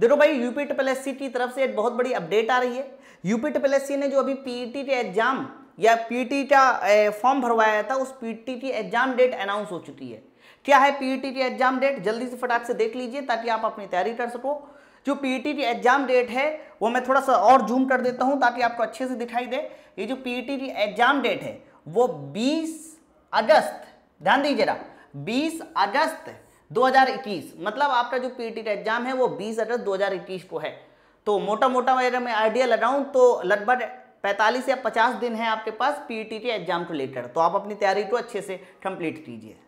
देखो भाई UP triple S की तरफ से एक बहुत बड़ी अपडेट आ रही है यूपी ट्रिपल एस ने जो अभी पीईटी e के एग्जाम या टी e का फॉर्म भरवाया था उस पीटी e की एग्जाम डेट अनाउंस हो चुकी है क्या है पीटी की एग्जाम डेट जल्दी से फटाक से देख लीजिए ताकि आप अपनी तैयारी कर सको जो पीटी की एग्जाम डेट है वो मैं थोड़ा सा और जूम कर देता हूँ ताकि आपको अच्छे से दिखाई दे ये जो पीटी की एग्जाम डेट है वो 20 अगस्त ध्यान दीजिएगा 20 अगस्त 2021 मतलब आपका जो पीटी e का एग्जाम है वो 20 अगस्त 2021 को है तो मोटा मोटा अगर मैं आइडिया लगाऊँ तो लगभग 45 या 50 दिन है आपके पास पीटी e के एग्जाम को लेकर तो आप अपनी तैयारी को अच्छे से कंप्लीट कीजिए